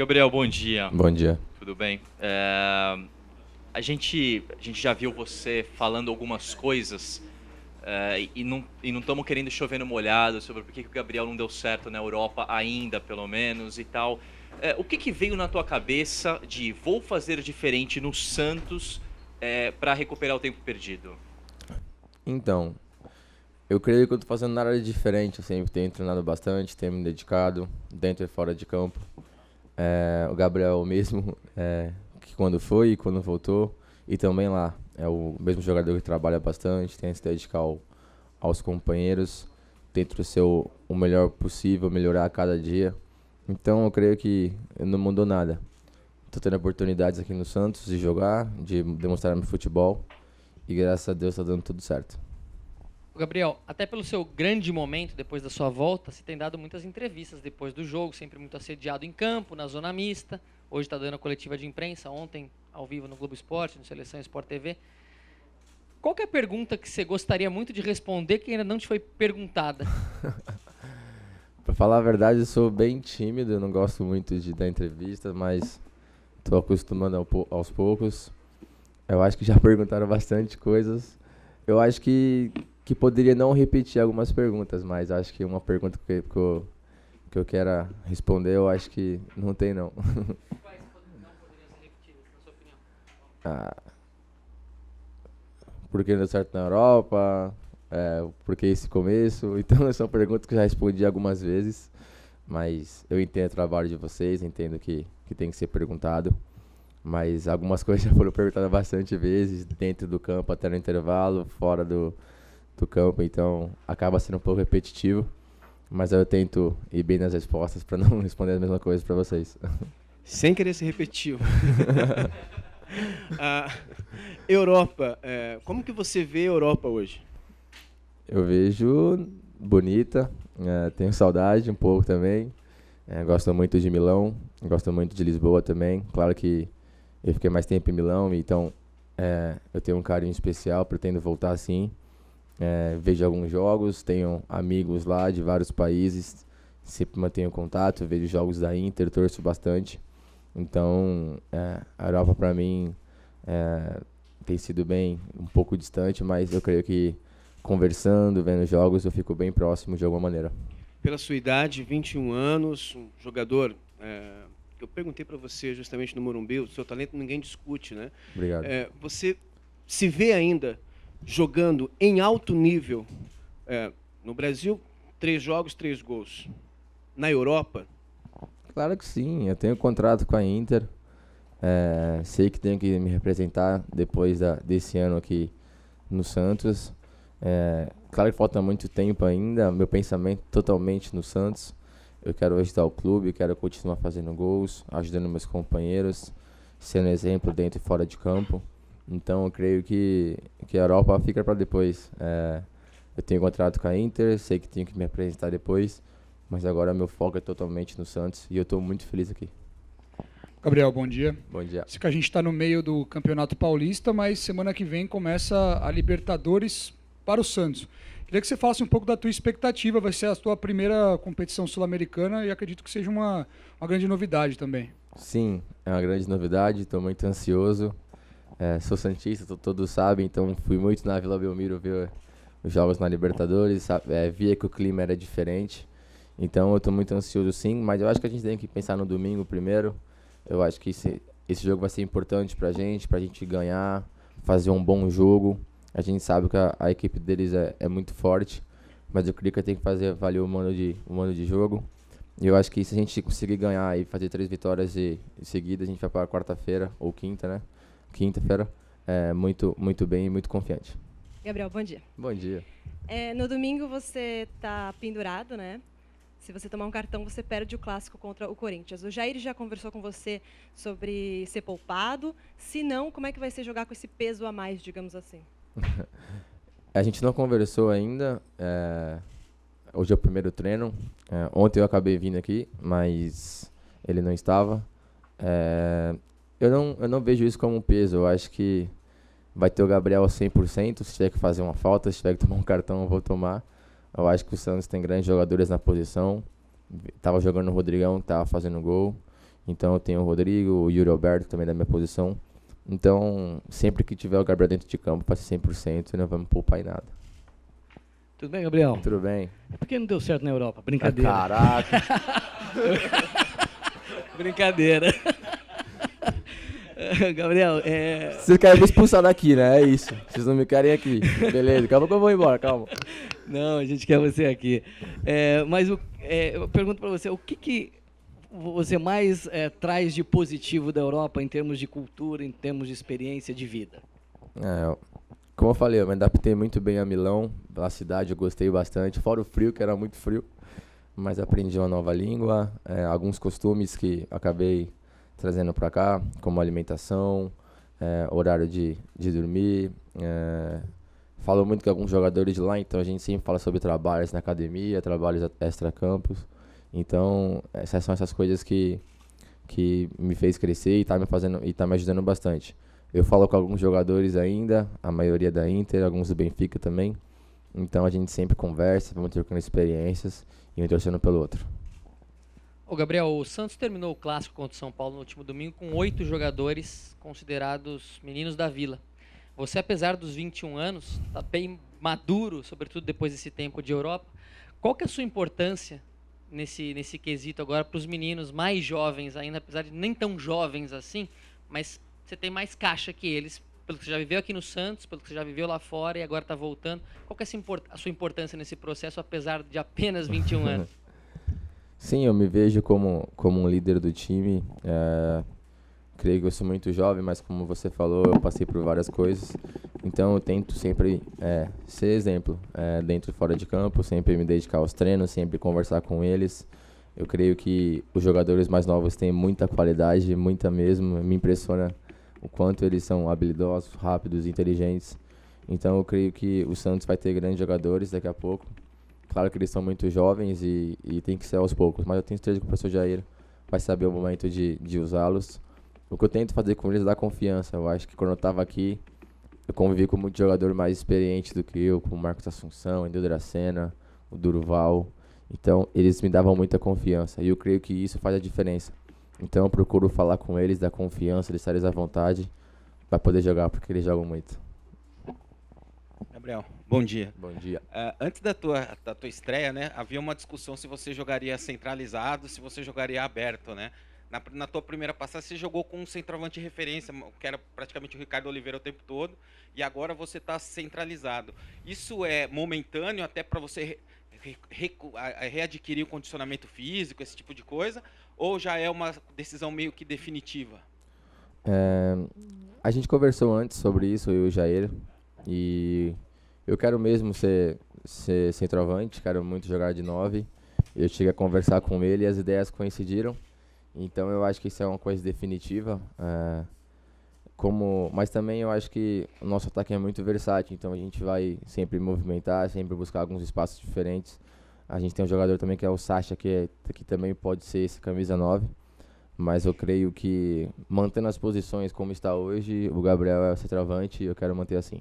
Gabriel, bom dia. Bom dia. Tudo bem? É, a, gente, a gente já viu você falando algumas coisas é, e não estamos querendo chover no molhado sobre por que, que o Gabriel não deu certo na Europa ainda, pelo menos, e tal. É, o que, que veio na tua cabeça de vou fazer diferente no Santos é, para recuperar o tempo perdido? Então, eu creio que eu estou fazendo nada de diferente. Eu sempre tenho treinado bastante, tenho me dedicado, dentro e fora de campo. É, o Gabriel mesmo, é, que quando foi e quando voltou, e também lá. É o mesmo jogador que trabalha bastante, tem se dedicar ao, aos companheiros, tenta o seu o melhor possível, melhorar a cada dia. Então eu creio que não mudou nada. Estou tendo oportunidades aqui no Santos de jogar, de demonstrar meu futebol, e graças a Deus está dando tudo certo. Gabriel, até pelo seu grande momento depois da sua volta, se tem dado muitas entrevistas depois do jogo, sempre muito assediado em campo, na zona mista. Hoje está dando a coletiva de imprensa, ontem ao vivo no Globo Esporte, no Seleção Esporte TV. Qual é a pergunta que você gostaria muito de responder que ainda não te foi perguntada? Para falar a verdade, eu sou bem tímido, eu não gosto muito de dar entrevista, mas estou acostumando aos poucos. Eu acho que já perguntaram bastante coisas. Eu acho que que poderia não repetir algumas perguntas, mas acho que uma pergunta que, que, eu, que eu quero responder, eu acho que não tem não. Quais não poderiam ser na sua opinião? Ah, por que não deu certo na Europa? É, por que esse começo? Então são perguntas que eu já respondi algumas vezes, mas eu entendo o trabalho de vocês, entendo que, que tem que ser perguntado. Mas algumas coisas já foram perguntadas bastante vezes, dentro do campo, até no intervalo, fora do, do campo, então acaba sendo um pouco repetitivo, mas eu tento ir bem nas respostas para não responder a mesma coisa para vocês. Sem querer ser repetitivo. Ah, Europa, é, como que você vê a Europa hoje? Eu vejo bonita, é, tenho saudade um pouco também. É, gosto muito de Milão, gosto muito de Lisboa também. Claro que eu fiquei mais tempo em Milão, então é, eu tenho um carinho especial, pretendo voltar sim é, vejo alguns jogos, tenho amigos lá de vários países, sempre mantenho contato, vejo jogos da Inter, torço bastante. Então, é, a Europa para mim é, tem sido bem um pouco distante, mas eu creio que conversando, vendo jogos, eu fico bem próximo de alguma maneira. Pela sua idade, 21 anos, um jogador é, eu perguntei para você justamente no Morumbi, o seu talento ninguém discute, né? Obrigado. É, você se vê ainda jogando em alto nível. É, no Brasil, três jogos, três gols. Na Europa? Claro que sim. Eu tenho contrato com a Inter. É, sei que tenho que me representar depois da, desse ano aqui no Santos. É, claro que falta muito tempo ainda. Meu pensamento totalmente no Santos. Eu quero ajudar o clube, quero continuar fazendo gols, ajudando meus companheiros, sendo exemplo dentro e fora de campo. Então eu creio que, que a Europa fica para depois. É, eu tenho contrato com a Inter, sei que tenho que me apresentar depois, mas agora meu foco é totalmente no Santos e eu estou muito feliz aqui. Gabriel, bom dia. Bom dia. Sei que a gente está no meio do Campeonato Paulista, mas semana que vem começa a Libertadores para o Santos. Queria que você falasse um pouco da tua expectativa, vai ser a tua primeira competição sul-americana e acredito que seja uma, uma grande novidade também. Sim, é uma grande novidade, estou muito ansioso, é, sou Santista, todos sabem, então fui muito na Vila Belmiro ver os jogos na Libertadores, é, via que o clima era diferente. Então eu estou muito ansioso sim, mas eu acho que a gente tem que pensar no domingo primeiro. Eu acho que esse, esse jogo vai ser importante para a gente, para a gente ganhar, fazer um bom jogo. A gente sabe que a, a equipe deles é, é, muito forte, mas o Crica tem que fazer valer o mano de, o mano de jogo. E eu acho que se a gente conseguir ganhar e fazer três vitórias de, de seguida, a gente vai para quarta-feira ou quinta, né? quinta-feira é, muito, muito bem e muito confiante. Gabriel, bom dia. Bom dia. É, no domingo você está pendurado, né? Se você tomar um cartão, você perde o clássico contra o Corinthians. O Jair já conversou com você sobre ser poupado. Se não, como é que vai ser jogar com esse peso a mais, digamos assim? a gente não conversou ainda. É... Hoje é o primeiro treino. É... Ontem eu acabei vindo aqui, mas ele não estava. É eu não, eu não vejo isso como um peso. Eu acho que vai ter o Gabriel 100%. Se tiver que fazer uma falta, se tiver que tomar um cartão, eu vou tomar. Eu acho que o Santos tem grandes jogadores na posição. Tava jogando o Rodrigão, tava fazendo gol. Então eu tenho o Rodrigo, o Yuri Alberto também da minha posição. Então, sempre que tiver o Gabriel dentro de campo, passe ser 100%, não vamos poupar em nada. Tudo bem, Gabriel? Tudo bem. É por que não deu certo na Europa? Ah, Brincadeira. Ah, caraca. Brincadeira. Gabriel, é. Vocês querem me expulsar daqui, né? É isso. Vocês não me querem aqui. Beleza, calma que eu vou embora, calma. Não, a gente quer você aqui. É, mas o, é, eu pergunto para você, o que, que você mais é, traz de positivo da Europa em termos de cultura, em termos de experiência de vida? É, como eu falei, eu me adaptei muito bem a Milão, a cidade eu gostei bastante, fora o frio, que era muito frio, mas aprendi uma nova língua, é, alguns costumes que acabei trazendo para cá, como alimentação, é, horário de, de dormir. É, eh, falou muito com alguns jogadores lá, então a gente sempre fala sobre trabalhos na academia, trabalhos extra-campos. Então, essas são essas coisas que, que me fez crescer e está me fazendo e tá me ajudando bastante. Eu falo com alguns jogadores ainda, a maioria da Inter, alguns do Benfica também. Então a gente sempre conversa, vamos trocando experiências e um torcendo pelo outro. O Gabriel, o Santos terminou o clássico contra o São Paulo no último domingo com oito jogadores considerados meninos da vila. Você, apesar dos 21 anos, está bem maduro, sobretudo depois desse tempo de Europa. Qual que é a sua importância nesse, nesse quesito agora para os meninos mais jovens ainda, apesar de nem tão jovens assim, mas você tem mais caixa que eles, pelo que você já viveu aqui no Santos, pelo que você já viveu lá fora e agora está voltando. Qual que é a sua importância nesse processo, apesar de apenas 21 anos? Sim, eu me vejo como, como um líder do time. É, creio que eu sou muito jovem, mas como você falou, eu passei por várias coisas. Então eu tento sempre é, ser exemplo é, dentro e fora de campo, sempre me dedicar aos treinos, sempre conversar com eles. Eu creio que os jogadores mais novos têm muita qualidade, muita mesmo. Me impressiona o quanto eles são habilidosos, rápidos, inteligentes. Então eu creio que o Santos vai ter grandes jogadores daqui a pouco. Claro que eles são muito jovens e, e tem que ser aos poucos, mas eu tenho certeza que o professor Jair vai saber o momento de, de usá-los. O que eu tento fazer com eles é dar confiança. Eu acho que quando eu estava aqui, eu convivi com muito jogador mais experiente do que eu, como Marcos Assunção, Edu Dracena, o Durval. Então, eles me davam muita confiança e eu creio que isso faz a diferença. Então, eu procuro falar com eles, dar confiança, deixar eles à vontade para poder jogar, porque eles jogam muito. Gabriel, bom dia. Bom dia. Uh, antes da tua, da tua estreia, né, havia uma discussão se você jogaria centralizado, se você jogaria aberto, né? Na, na tua primeira passagem, você jogou com um centroavante de referência, que era praticamente o Ricardo Oliveira o tempo todo, e agora você está centralizado. Isso é momentâneo até para você re, re, readquirir o condicionamento físico, esse tipo de coisa, ou já é uma decisão meio que definitiva? É, a gente conversou antes sobre isso, eu e o Jair, e eu quero mesmo ser, ser centroavante, quero muito jogar de 9. Eu cheguei a conversar com ele e as ideias coincidiram. Então eu acho que isso é uma coisa definitiva. É, como, mas também eu acho que o nosso ataque é muito versátil, então a gente vai sempre movimentar, sempre buscar alguns espaços diferentes. A gente tem um jogador também que é o Sacha, que, é, que também pode ser esse camisa 9. Mas eu creio que mantendo as posições como está hoje, o Gabriel é o centroavante e eu quero manter assim.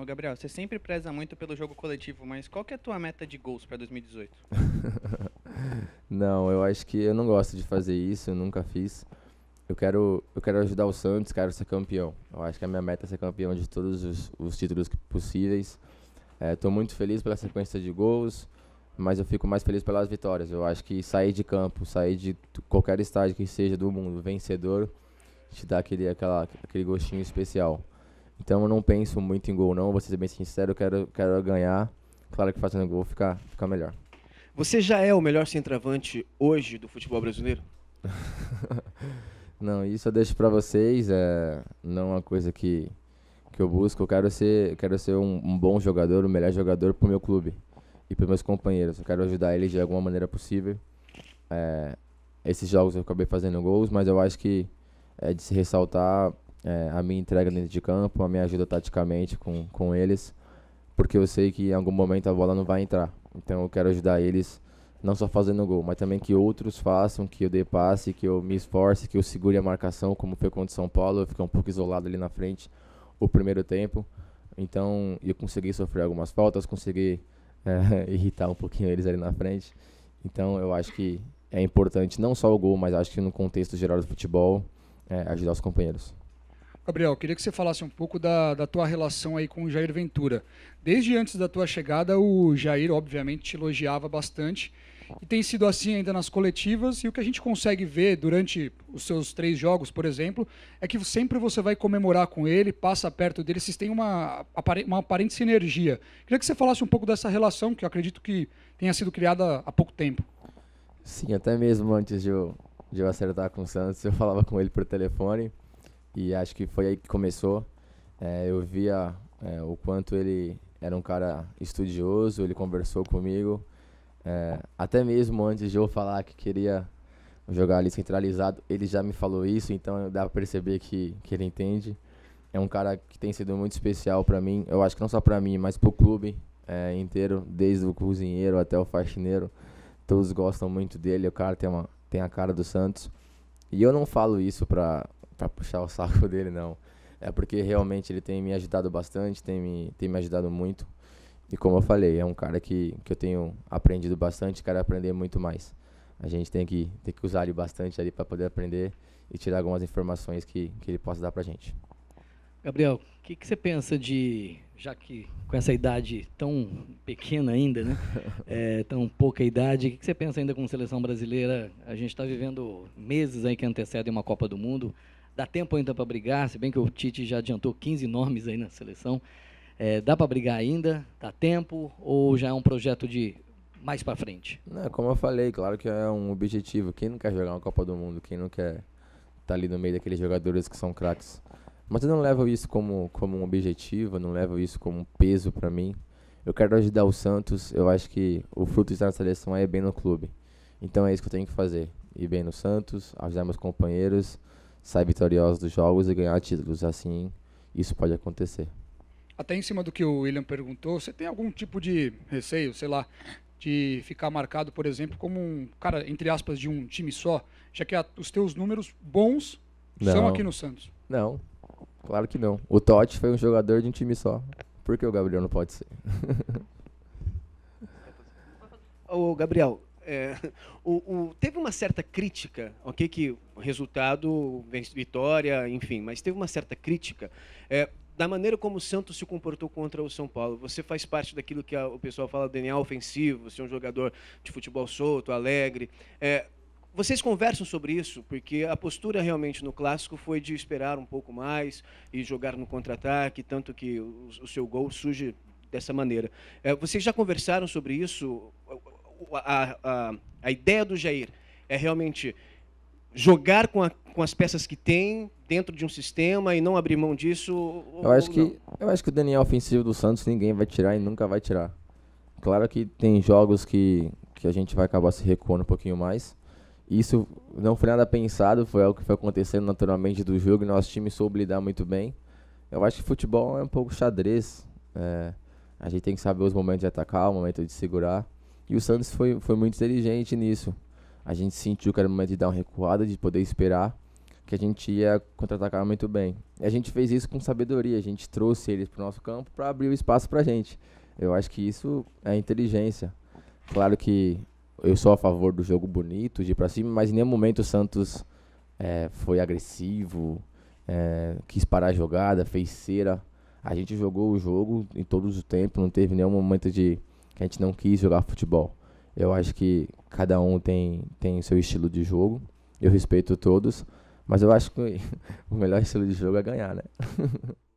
Ô, Gabriel, você sempre preza muito pelo jogo coletivo, mas qual que é a tua meta de gols para 2018? não, eu acho que eu não gosto de fazer isso, eu nunca fiz. Eu quero, eu quero ajudar o Santos, quero ser campeão. Eu acho que a minha meta é ser campeão de todos os, os títulos possíveis. Estou é, muito feliz pela sequência de gols, mas eu fico mais feliz pelas vitórias. Eu acho que sair de campo, sair de qualquer estádio que seja do mundo vencedor, te dá aquele, aquela, aquele gostinho especial. Então eu não penso muito em gol, não. Vou ser bem sincero, eu quero, quero ganhar. Claro que fazendo gol fica, fica melhor. Você já é o melhor centroavante hoje do futebol brasileiro? não, isso eu deixo para vocês. É, não é uma coisa que, que eu busco. Eu quero ser, quero ser um, um, bom jogador, o melhor jogador pro meu clube e pros meus companheiros. Eu quero ajudar eles de alguma maneira possível. É, esses jogos eu acabei fazendo gols, mas eu acho que é de se ressaltar é, a minha entrega dentro de campo, a minha ajuda taticamente com, com eles, porque eu sei que em algum momento a bola não vai entrar. Então eu quero ajudar eles, não só fazendo gol, mas também que outros façam, que eu dê passe, que eu me esforce, que eu segure a marcação, como foi contra o São Paulo, eu fiquei um pouco isolado ali na frente o primeiro tempo. Então eu consegui sofrer algumas faltas, consegui é, irritar um pouquinho eles ali na frente. Então eu acho que é importante não só o gol, mas acho que no contexto geral do futebol, é, ajudar os companheiros. Gabriel, queria que você falasse um pouco da, da tua relação aí com o Jair Ventura. Desde antes da tua chegada, o Jair, obviamente, te elogiava bastante. E tem sido assim ainda nas coletivas. E o que a gente consegue ver durante os seus três jogos, por exemplo, é que sempre você vai comemorar com ele, passa perto dele, vocês têm uma, uma aparente sinergia. Queria que você falasse um pouco dessa relação, que eu acredito que tenha sido criada há pouco tempo. Sim, até mesmo antes de eu, de eu acertar com o Santos, eu falava com ele por telefone. E acho que foi aí que começou. É, eu via é, o quanto ele era um cara estudioso, ele conversou comigo. É, até mesmo antes de eu falar que queria jogar ali centralizado, ele já me falou isso, então dá pra perceber que, que ele entende. É um cara que tem sido muito especial para mim, eu acho que não só para mim, mas pro clube é, inteiro, desde o cozinheiro até o faxineiro. Todos gostam muito dele, o cara tem, uma, tem a cara do Santos. E eu não falo isso pra, para puxar o saco dele, não. É porque realmente ele tem me ajudado bastante, tem me, tem me ajudado muito. E como eu falei, é um cara que, que eu tenho aprendido bastante, quero aprender muito mais. A gente tem que, tem que usar ele bastante ali para poder aprender e tirar algumas informações que, que ele possa dar para gente. Gabriel, o que, que você pensa de, já que com essa idade tão pequena ainda, né? É, tão pouca idade, o que, que você pensa ainda com seleção brasileira? A gente está vivendo meses aí que antecedem uma Copa do Mundo. Dá tempo ainda para brigar, se bem que o Tite já adiantou 15 nomes aí na seleção. É, dá para brigar ainda? Dá tempo? Ou já é um projeto de mais para frente? Não, como eu falei, claro que é um objetivo. Quem não quer jogar uma Copa do Mundo? Quem não quer estar tá ali no meio daqueles jogadores que são craques? Mas eu não levo isso como, como um objetivo, não levo isso como um peso para mim. Eu quero ajudar o Santos, eu acho que o fruto de estar na seleção é bem no clube. Então é isso que eu tenho que fazer. Ir bem no Santos, ajudar meus companheiros sair vitoriosos dos jogos e ganhar títulos. Assim, isso pode acontecer. Até em cima do que o William perguntou, você tem algum tipo de receio, sei lá, de ficar marcado, por exemplo, como um cara, entre aspas, de um time só, já que a, os teus números bons não, são aqui no Santos? Não, claro que não. O Totti foi um jogador de um time só. Por que o Gabriel não pode ser? Ô, Gabriel, é, o, o, teve uma certa crítica, ok, que resultado, vitória, enfim, mas teve uma certa crítica. É, da maneira como o Santos se comportou contra o São Paulo, você faz parte daquilo que a, o pessoal fala DNA ofensivo, você é um jogador de futebol solto, alegre. É, vocês conversam sobre isso, porque a postura realmente no clássico foi de esperar um pouco mais e jogar no contra-ataque, tanto que o, o, seu gol surge dessa maneira. Eh, vocês já conversaram sobre isso? A, a, a ideia do Jair é realmente jogar com, a, com as peças que tem dentro de um sistema e não abrir mão disso? Ou, eu acho que eu acho que o Daniel ofensivo do Santos ninguém vai tirar e nunca vai tirar. Claro que tem jogos que, que a gente vai acabar se recuando um pouquinho mais. Isso não foi nada pensado, foi algo que foi acontecendo naturalmente do jogo e nosso time soube lidar muito bem. Eu acho que futebol é um pouco xadrez. É, a gente tem que saber os momentos de atacar, o momento de segurar. E o Santos foi, foi muito inteligente nisso a gente sentiu que era o momento de dar uma recuada, de poder esperar, que a gente ia contra-atacar muito bem. E a gente fez isso com sabedoria, a gente trouxe eles para o nosso campo para abrir o espaço para a gente. Eu acho que isso é inteligência. Claro que eu sou a favor do jogo bonito, de ir para cima, mas em nenhum momento o Santos é, foi agressivo, é, quis parar a jogada, fez cera. A gente jogou o jogo em todos os tempos, não teve nenhum momento de que a gente não quis jogar futebol. Eu acho que cada um tem, tem seu estilo de jogo. Eu respeito todos. Mas eu acho que o melhor estilo de jogo é ganhar, né?